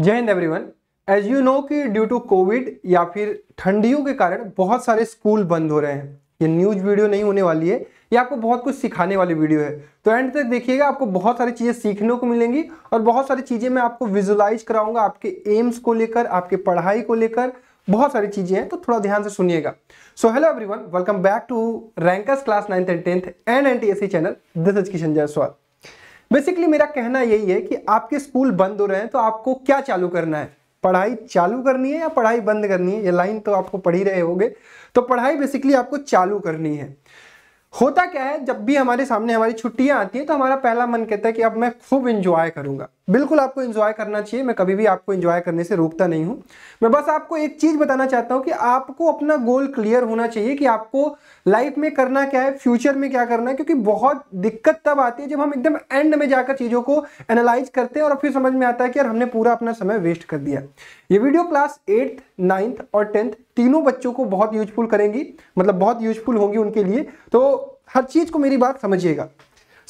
जय हिंद everyone as you know कि ड्यू टू कोविड या फिर ठंडियों के कारण बहुत सारे स्कूल बंद हो रहे हैं ये न्यूज वीडियो नहीं होने वाली है ये आपको बहुत कुछ सिखाने वाली वीडियो है तो एंड तक देखिएगा आपको बहुत सारी चीज़ें सीखने को मिलेंगी और बहुत सारी चीज़ें मैं आपको विजुलाइज कराऊंगा आपके एम्स को लेकर आपके पढ़ाई को लेकर बहुत सारी चीज़ें हैं तो थोड़ा ध्यान से सुनिएगा so hello everyone welcome back to Rankers class ninth and tenth and N T S C channel this is Kishan basically मेरा कहना यही है कि आपके स्कूल बंद हो रहे हैं तो आपको क्या चालू करना है पढ़ाई चालू करनी है या पढ़ाई बंद करनी है ये लाइन तो आपको पढ़ ही रहे होंगे तो पढ़ाई बेसिकली आपको चालू करनी है होता क्या है जब भी हमारे सामने हमारी छुट्टियां आती हैं तो हमारा पहला मन कहता है कि अब मैं खूब इंजॉय करूंगा बिल्कुल आपको इन्जॉय करना चाहिए मैं कभी भी आपको इन्जॉय करने से रोकता नहीं हूँ मैं बस आपको एक चीज़ बताना चाहता हूँ कि आपको अपना गोल क्लियर होना चाहिए कि आपको लाइफ में करना क्या है फ्यूचर में क्या करना है क्योंकि बहुत दिक्कत तब आती है जब हम एकदम एंड में जाकर चीज़ों को एनालाइज करते हैं और फिर समझ में आता है कि यार हमने पूरा अपना समय वेस्ट कर दिया ये वीडियो क्लास एट्थ नाइन्थ और टेंथ तीनों बच्चों को बहुत यूजफुल करेंगी मतलब बहुत यूजफुल होंगी उनके लिए तो हर चीज़ को मेरी बात समझिएगा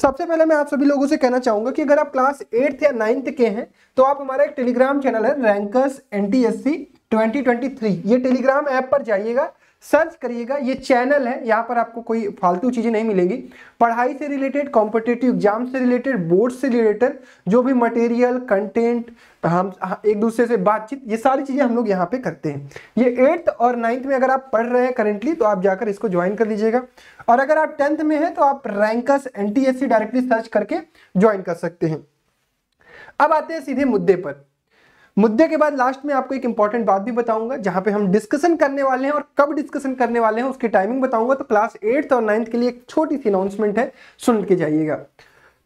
सबसे पहले मैं आप सभी लोगों से कहना चाहूंगा कि अगर आप क्लास एट्थ या नाइन्थ के हैं तो आप हमारा एक टेलीग्राम चैनल है Rankers N T S C twenty twenty three ये टेलीग्राम ऐप पर जाइएगा सर्च करिएगा ये चैनल है यहाँ पर आपको कोई फालतू चीज़ें नहीं मिलेंगी पढ़ाई से रिलेटेड कॉम्पिटेटिव एग्जाम से रिलेटेड बोर्ड से रिलेटेड जो भी मटेरियल कंटेंट हम हाँ, एक दूसरे से बातचीत ये सारी चीज़ें हम लोग यहाँ पे करते हैं ये एट्थ और नाइन्थ में अगर आप पढ़ रहे हैं करेंटली तो आप जाकर इसको ज्वाइन कर लीजिएगा और अगर आप टेंथ में हैं तो आप रैंकस एन डायरेक्टली सर्च करके ज्वाइन कर सकते हैं अब आते हैं सीधे मुद्दे पर मुद्दे के बाद लास्ट में आपको एक इंपॉर्टेंट बात भी बताऊंगा जहां पे हम डिस्कशन करने वाले हैं और कब डिस्कशन करने वाले हैं उसकी टाइमिंग बताऊंगा तो क्लास एट्थ और नाइन्थ के लिए एक छोटी सी अनाउंसमेंट है सुन के जाइएगा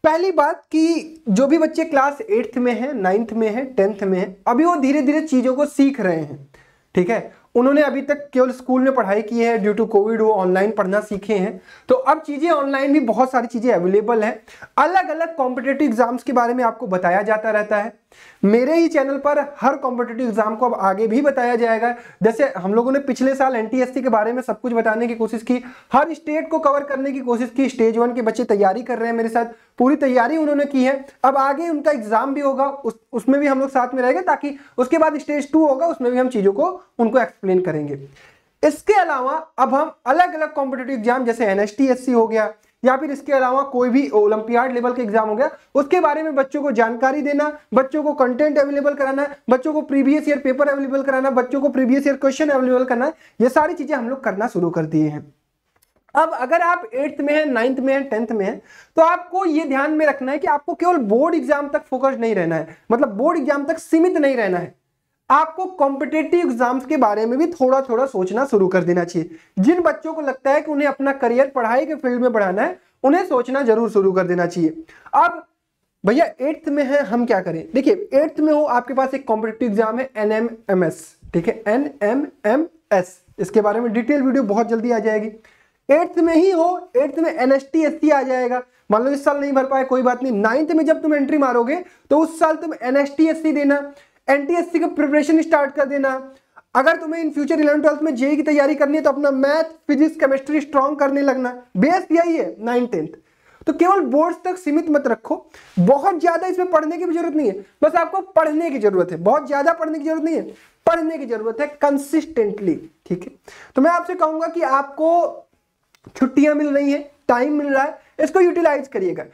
पहली बात कि जो भी बच्चे क्लास एट्थ में हैं नाइन्थ में हैं टेंथ में हैं अभी वो धीरे धीरे चीज़ों को सीख रहे हैं ठीक है उन्होंने अभी तक केवल स्कूल में पढ़ाई की है ड्यू टू कोविड वो ऑनलाइन पढ़ना सीखे हैं तो अब चीज़ें ऑनलाइन भी बहुत सारी चीज़ें अवेलेबल हैं अलग अलग कॉम्पिटेटिव एग्जाम्स के बारे में आपको बताया जाता रहता है मेरे ही चैनल पर हर कॉम्पिटेटिव एग्जाम को अब आगे भी बताया जाएगा जैसे हम लोगों ने पिछले साल एन के बारे में सब कुछ बताने की कोशिश की हर स्टेट को कवर करने की कोशिश की स्टेज वन के बच्चे तैयारी कर रहे हैं मेरे साथ पूरी तैयारी उन्होंने की है अब आगे उनका एग्जाम भी होगा उस उसमें भी हम लोग साथ में रहेंगे ताकि उसके बाद स्टेज टू होगा उसमें भी हम चीज़ों को उनको एक्सप्लेन करेंगे इसके अलावा अब हम अलग अलग कॉम्पिटेटिव एग्जाम जैसे एन हो गया या फिर इसके अलावा कोई भी ओलंपियाड लेवल का एग्जाम हो गया उसके बारे में बच्चों को जानकारी देना बच्चों को कंटेंट अवेलेबल कराना बच्चों को प्रीवियस ईयर पेपर अवेलेबल कराना बच्चों को प्रीवियस ईयर क्वेश्चन अवेलेबल करना ये सारी चीजें हम लोग करना शुरू कर दिए हैं अब अगर आप एट्थ में हैं नाइन्थ में हैं टेंथ में हैं तो आपको ये ध्यान में रखना है कि आपको केवल बोर्ड एग्जाम तक फोकस नहीं रहना है मतलब बोर्ड एग्जाम तक सीमित नहीं रहना है आपको कॉम्पिटेटिव एग्जाम्स के बारे में भी थोड़ा थोड़ा सोचना शुरू कर देना चाहिए जिन बच्चों को लगता है कि उन्हें अपना करियर पढ़ाई के फील्ड में बढ़ाना है उन्हें सोचना जरूर शुरू कर देना चाहिए अब भैया एट्थ में है हम क्या करें देखिए एट्थ में हो आपके पास एक कॉम्पिटेटिव एग्जाम है एन ठीक है एन इसके बारे में डिटेल वीडियो बहुत जल्दी आ जाएगी एट्थ में ही हो एट्थ में एन एस आ जाएगा मान लो इस साल नहीं भर पाए कोई बात नहीं नाइन्थ में जब तुम एंट्री मारोगे तो उस साल तुम एन एस देना सी का प्रिपरेशन स्टार्ट कर देना अगर तुम्हें इन फ्यूचर इलेवन ट्वेल्थ में जेई e e की तैयारी करनी है तो अपना मैथ फिजिक्स केमिस्ट्री स्ट्रॉन्ग करने लगना बेस यही है नाइन टेंथ तो केवल बोर्ड्स तक सीमित मत रखो बहुत ज्यादा इसमें पढ़ने की भी जरूरत नहीं है बस आपको पढ़ने की जरूरत है बहुत ज्यादा पढ़ने की जरूरत नहीं है पढ़ने की जरूरत है कंसिस्टेंटली ठीक है तो मैं आपसे कहूंगा कि आपको छुट्टियां मिल रही है टाइम मिल रहा है इसको यूटिलाइज करिएगा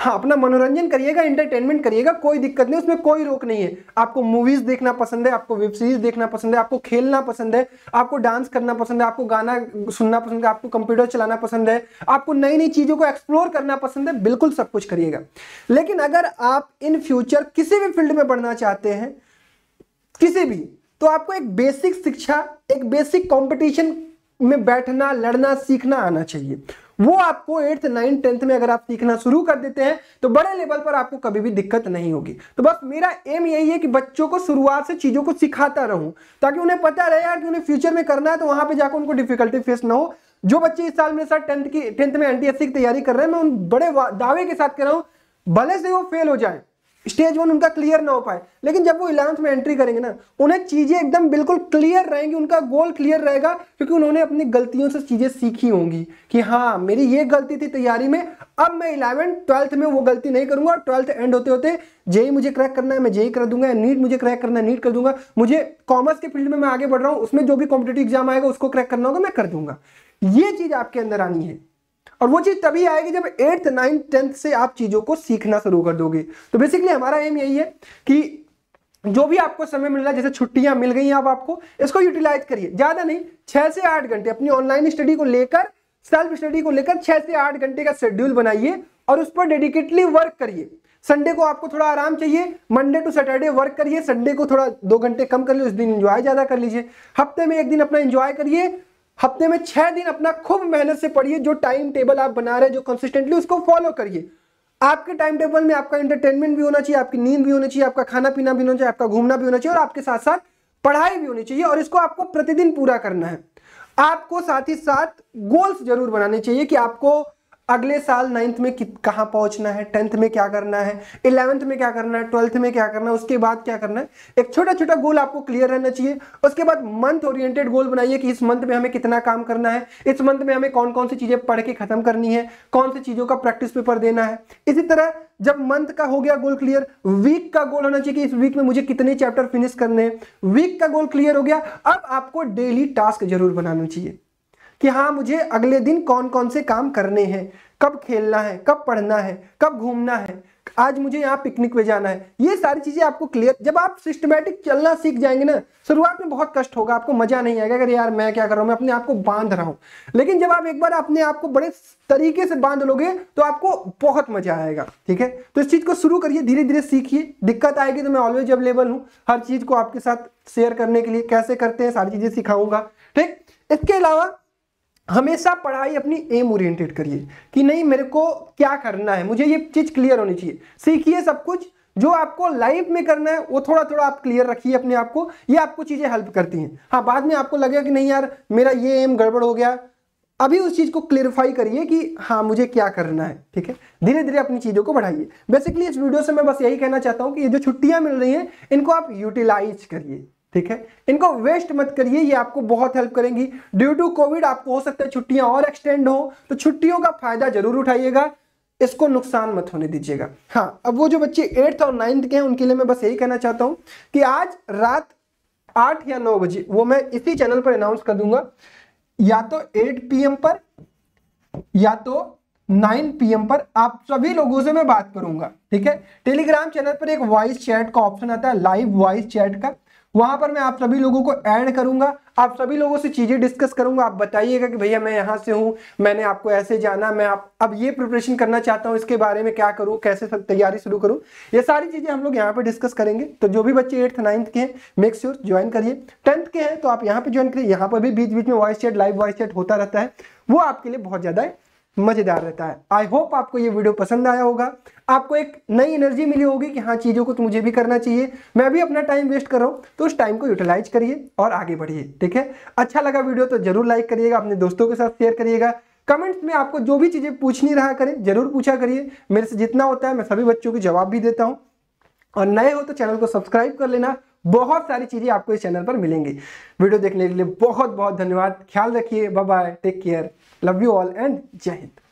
हाँ अपना मनोरंजन करिएगा इंटरटेनमेंट करिएगा कोई दिक्कत नहीं उसमें कोई रोक नहीं है आपको मूवीज देखना पसंद है आपको वेब सीरीज देखना पसंद है आपको खेलना पसंद है आपको डांस करना पसंद है आपको गाना सुनना पसंद है आपको कंप्यूटर चलाना पसंद है आपको नई नई चीज़ों को एक्सप्लोर करना पसंद है बिल्कुल सब कुछ करिएगा लेकिन अगर आप इन फ्यूचर किसी भी फील्ड में बढ़ना चाहते हैं किसी भी तो आपको एक बेसिक शिक्षा एक बेसिक कॉम्पिटिशन में बैठना लड़ना सीखना आना चाहिए वो आपको एट्थ नाइन्थ टेंथ में अगर आप सीखना शुरू कर देते हैं तो बड़े लेवल पर आपको कभी भी दिक्कत नहीं होगी तो बस मेरा एम यही है कि बच्चों को शुरुआत से चीज़ों को सिखाता रहूं ताकि उन्हें पता रहे यार कि उन्हें फ्यूचर में करना है तो वहां पर जाकर उनको डिफिकल्टी फेस ना हो जो बच्चे इस साल मेरे साथ टेंथ की टेंथ में एन की तैयारी कर रहे हैं मैं उन बड़े दावे के साथ कह रहा हूँ भले से वो फेल हो जाए स्टेज वन उनका क्लियर ना हो पाए लेकिन जब वो इलेवंथ में एंट्री करेंगे ना उन्हें चीज़ें एकदम बिल्कुल क्लियर रहेंगी उनका गोल क्लियर रहेगा क्योंकि उन्होंने अपनी गलतियों से चीज़ें सीखी होंगी कि हाँ मेरी ये गलती थी तैयारी में अब मैं इलेवेंथ ट्वेल्थ में वो गलती नहीं करूंगा और ट्वेल्थ एंड होते होते जे मुझे क्रैक करना है मैं जेई कर दूंगा नीट मुझे क्रैक करना है नीट कर दूंगा मुझे कॉमर्स के फील्ड में मैं आगे बढ़ रहा हूँ उसमें जो भी कॉम्पिटेटिव एग्जाम आएगा उसको क्रैक करना होगा मैं कर दूंगा ये चीज़ आपके अंदर आनी है और वो चीज़ तभी आएगी जब एट्थ नाइन्थ टेंथ से आप चीज़ों को सीखना शुरू कर दोगे तो बेसिकली हमारा एम यही है कि जो भी आपको समय मिल रहा है जैसे छुट्टियां मिल गई आप आपको इसको यूटिलाइज करिए ज़्यादा नहीं छह से आठ घंटे अपनी ऑनलाइन स्टडी को लेकर सेल्फ स्टडी को लेकर छह से आठ घंटे का शेड्यूल बनाइए और उस पर डेडिकेटली वर्क करिए संडे को आपको थोड़ा आराम चाहिए मंडे टू सैटरडे वर्क करिए संडे को थोड़ा दो घंटे कम कर लीजिए उस दिन एंजॉय ज़्यादा कर लीजिए हफ्ते में एक दिन अपना एंजॉय करिए हफ्ते में छह दिन अपना खूब मेहनत से पढ़िए जो टाइम टेबल आप बना रहे हैं जो कंसिस्टेंटली उसको फॉलो करिए आपके टाइम टेबल में आपका इंटरटेनमेंट भी होना चाहिए आपकी नींद भी होनी चाहिए आपका खाना पीना भी होना चाहिए आपका घूमना भी होना चाहिए और आपके साथ साथ पढ़ाई भी होनी चाहिए और इसको आपको प्रतिदिन पूरा करना है आपको साथ ही साथ गोल्स जरूर बनाने चाहिए कि आपको अगले साल नाइन्थ में कहाँ पहुँचना है टेंथ में क्या करना है इलेवंथ में क्या करना है ट्वेल्थ में क्या करना है उसके बाद क्या करना है एक छोटा छोटा गोल आपको क्लियर रहना चाहिए उसके बाद मंथ ओरिएंटेड गोल बनाइए कि इस मंथ में हमें कितना काम करना है इस मंथ में हमें कौन कौन सी चीज़ें पढ़ के खत्म करनी है कौन सी चीज़ों का प्रैक्टिस पेपर देना है इसी तरह जब मंथ का हो गया गोल क्लियर वीक का गोल होना चाहिए कि इस वीक में मुझे कितने चैप्टर फिनिश करने हैं वीक का गोल क्लियर हो गया अब आपको डेली टास्क जरूर बनाना चाहिए कि हाँ मुझे अगले दिन कौन कौन से काम करने हैं कब खेलना है कब पढ़ना है कब घूमना है आज मुझे यहाँ पिकनिक पे जाना है ये सारी चीज़ें आपको क्लियर जब आप सिस्टमेटिक चलना सीख जाएंगे ना शुरुआत में बहुत कष्ट होगा आपको मजा नहीं आएगा अगर यार मैं क्या कर रहा हूं मैं अपने आप को बांध रहा हूँ लेकिन जब आप एक बार अपने आप को बड़े तरीके से बांध लोगे तो आपको बहुत मजा आएगा ठीक है तो इस चीज़ को शुरू करिए धीरे धीरे सीखिए दिक्कत आएगी तो मैं ऑलवेज अवेलेबल हूँ हर चीज़ को आपके साथ शेयर करने के लिए कैसे करते हैं सारी चीज़ें सिखाऊंगा ठीक इसके अलावा हमेशा पढ़ाई अपनी एम ओरिएंटेड करिए कि नहीं मेरे को क्या करना है मुझे ये चीज़ क्लियर होनी चाहिए सीखिए सब कुछ जो आपको लाइफ में करना है वो थोड़ा थोड़ा आप क्लियर रखिए अपने आप को ये आपको चीज़ें हेल्प करती हैं हाँ बाद में आपको लगेगा कि नहीं यार मेरा ये एम गड़बड़ हो गया अभी उस चीज़ को क्लियरिफाई करिए कि हाँ मुझे क्या करना है ठीक है धीरे धीरे अपनी चीज़ों को बढ़ाइए बेसिकली इस वीडियो से मैं बस यही कहना चाहता हूँ कि ये जो छुट्टियाँ मिल रही हैं इनको आप यूटिलाइज करिए ठीक है इनको वेस्ट मत करिए ये आपको बहुत हेल्प करेंगी ड्यू टू कोविड आपको हो सकता है छुट्टियां और एक्सटेंड हो तो छुट्टियों का फायदा जरूर उठाइएगा इसको नुकसान मत होने दीजिएगा हाँ अब वो जो बच्चे एट्थ और नाइन्थ के हैं उनके लिए मैं बस यही कहना चाहता हूं कि आज रात आठ या नौ बजे वो मैं इसी चैनल पर अनाउंस कर दूंगा या तो एट पी पर या तो 9 पीएम पर आप सभी लोगों से मैं बात करूंगा ठीक है टेलीग्राम चैनल पर एक वॉइस चैट का ऑप्शन आता है लाइव वॉइस चैट का वहां पर मैं आप सभी लोगों को ऐड करूंगा आप सभी लोगों से चीजें डिस्कस करूंगा आप बताइएगा कि भैया मैं यहाँ से हूँ मैंने आपको ऐसे जाना मैं आप अब ये प्रिपरेशन करना चाहता हूँ इसके बारे में क्या करूँ कैसे तैयारी शुरू करूँ ये सारी चीजें हम लोग यहाँ पे डिस्कस करेंगे तो जो भी बच्चे एट्थ नाइन्थ के हैं मेक श्योर ज्वाइन करिए टेंथ के हैं तो आप यहाँ पे ज्वाइन करिए यहाँ पर भी बीच बीच में voice chat live voice chat होता रहता है वो आपके लिए बहुत ज्यादा मज़ेदार रहता है आई होप आपको ये वीडियो पसंद आया होगा आपको एक नई एनर्जी मिली होगी कि हाँ चीज़ों को तो मुझे भी करना चाहिए मैं भी अपना टाइम वेस्ट कर रहा हूँ तो उस टाइम को यूटिलाइज करिए और आगे बढ़िए ठीक है अच्छा लगा वीडियो तो जरूर लाइक करिएगा अपने दोस्तों के साथ शेयर करिएगा कमेंट्स में आपको जो भी चीज़ें पूछनी रहा करें जरूर पूछा करिए मेरे से जितना होता है मैं सभी बच्चों के जवाब भी देता हूँ और नए हो तो चैनल को सब्सक्राइब कर लेना बहुत सारी चीज़ें आपको इस चैनल पर मिलेंगी वीडियो देखने के लिए बहुत बहुत धन्यवाद ख्याल रखिए bye take care love you all and जय हिंद